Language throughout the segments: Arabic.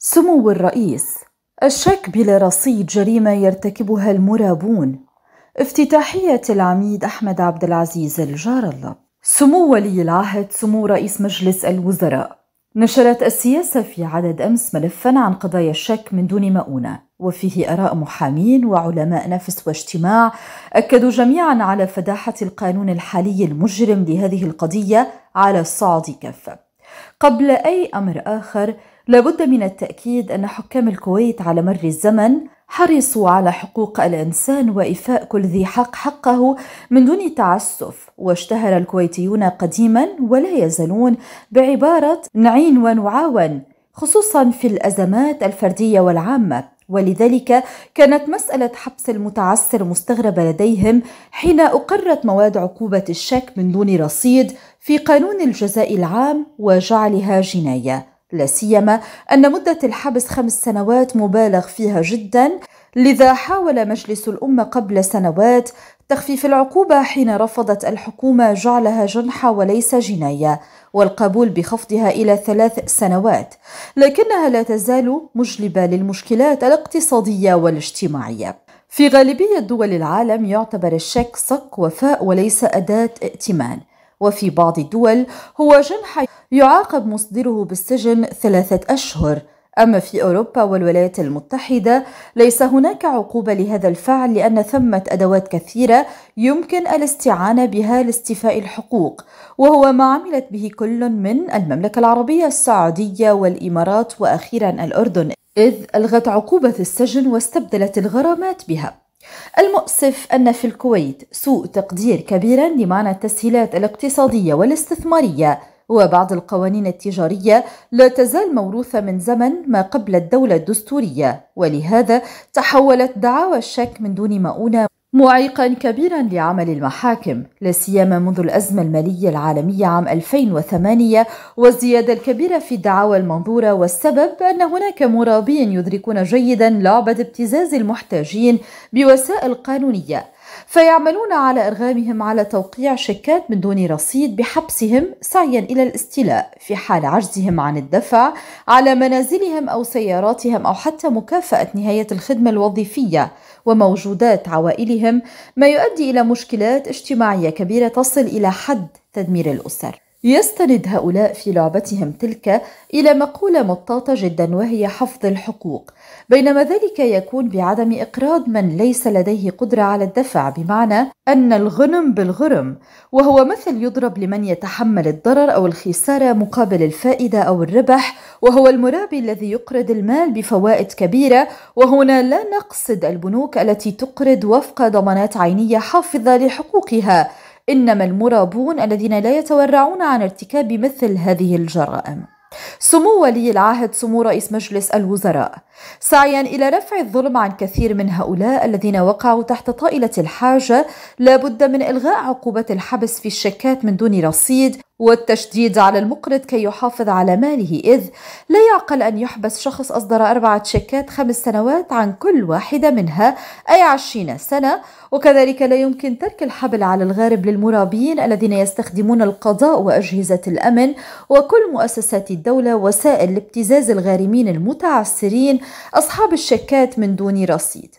سمو الرئيس الشك بلا رصيد جريمة يرتكبها المرابون افتتاحية العميد أحمد عبد العزيز الجار الله سمو ولي العهد سمو رئيس مجلس الوزراء نشرت السياسة في عدد أمس ملفا عن قضايا الشك من دون مؤونة وفيه آراء محامين وعلماء نفس واجتماع أكدوا جميعا على فداحة القانون الحالي المجرم لهذه القضية على الصعد كافة قبل أي أمر آخر لابد من التأكيد أن حكام الكويت على مر الزمن حرصوا على حقوق الإنسان وإيفاء كل ذي حق حقه من دون تعسف واشتهر الكويتيون قديما ولا يزالون بعبارة نعين ونعاون خصوصا في الأزمات الفردية والعامة ولذلك كانت مسألة حبس المتعسر مستغربة لديهم حين أقرت مواد عقوبة الشك من دون رصيد في قانون الجزاء العام وجعلها جناية لا سيما أن مدة الحبس خمس سنوات مبالغ فيها جدا لذا حاول مجلس الأمة قبل سنوات تخفيف العقوبة حين رفضت الحكومة جعلها جنحة وليس جناية والقبول بخفضها إلى ثلاث سنوات لكنها لا تزال مجلبة للمشكلات الاقتصادية والاجتماعية في غالبية دول العالم يعتبر الشيك صك وفاء وليس أداة ائتمان وفي بعض الدول هو جنح يعاقب مصدره بالسجن ثلاثة أشهر أما في أوروبا والولايات المتحدة ليس هناك عقوبة لهذا الفعل لأن ثمة أدوات كثيرة يمكن الاستعانة بها لاستيفاء الحقوق وهو ما عملت به كل من المملكة العربية السعودية والإمارات وأخيرا الأردن إذ ألغت عقوبة السجن واستبدلت الغرامات بها المؤسف أن في الكويت سوء تقدير كبيرا لمعنى التسهيلات الاقتصادية والاستثمارية وبعض القوانين التجارية لا تزال موروثة من زمن ما قبل الدولة الدستورية ولهذا تحولت دعاوى الشك من دون مؤونة معيقا كبيرا لعمل المحاكم لا سيما منذ الأزمة المالية العالمية عام 2008 والزيادة الكبيرة في الدعاوى المنظورة والسبب أن هناك مرابين يدركون جيدا لعبة ابتزاز المحتاجين بوسائل قانونية فيعملون على إرغامهم على توقيع شيكات من دون رصيد بحبسهم سعيا إلى الاستيلاء في حال عجزهم عن الدفع على منازلهم أو سياراتهم أو حتى مكافأة نهاية الخدمة الوظيفية وموجودات عوائلهم ما يؤدي إلى مشكلات اجتماعية كبيرة تصل إلى حد تدمير الأسر يستند هؤلاء في لعبتهم تلك إلى مقولة مطاطة جدا وهي حفظ الحقوق، بينما ذلك يكون بعدم إقراض من ليس لديه قدرة على الدفع، بمعنى أن الغنم بالغرم، وهو مثل يضرب لمن يتحمل الضرر أو الخسارة مقابل الفائدة أو الربح، وهو المرابي الذي يقرض المال بفوائد كبيرة، وهنا لا نقصد البنوك التي تقرض وفق ضمانات عينية حافظة لحقوقها. إنما المرابون الذين لا يتورعون عن ارتكاب مثل هذه الجرائم سمو ولي العهد سمو رئيس مجلس الوزراء سعيا إلى رفع الظلم عن كثير من هؤلاء الذين وقعوا تحت طائلة الحاجة لابد من إلغاء عقوبة الحبس في الشيكات من دون رصيد والتشديد على المقرض كي يحافظ على ماله إذ لا يعقل أن يحبس شخص أصدر أربعة شيكات خمس سنوات عن كل واحدة منها أي عشرين سنة وكذلك لا يمكن ترك الحبل على الغارب للمرابين الذين يستخدمون القضاء وأجهزة الأمن وكل مؤسسات الدولة وسائل لابتزاز الغارمين المتعسرين أصحاب الشكات من دون رصيد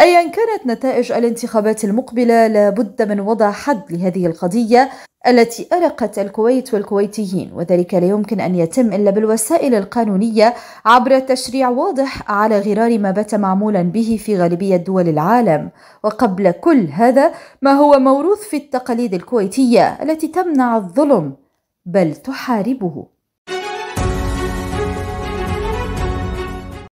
أيا كانت نتائج الانتخابات المقبلة لابد من وضع حد لهذه القضية التي أرقت الكويت والكويتيين وذلك لا يمكن أن يتم إلا بالوسائل القانونية عبر تشريع واضح على غرار ما بات معمولا به في غالبية دول العالم وقبل كل هذا ما هو موروث في التقاليد الكويتية التي تمنع الظلم بل تحاربه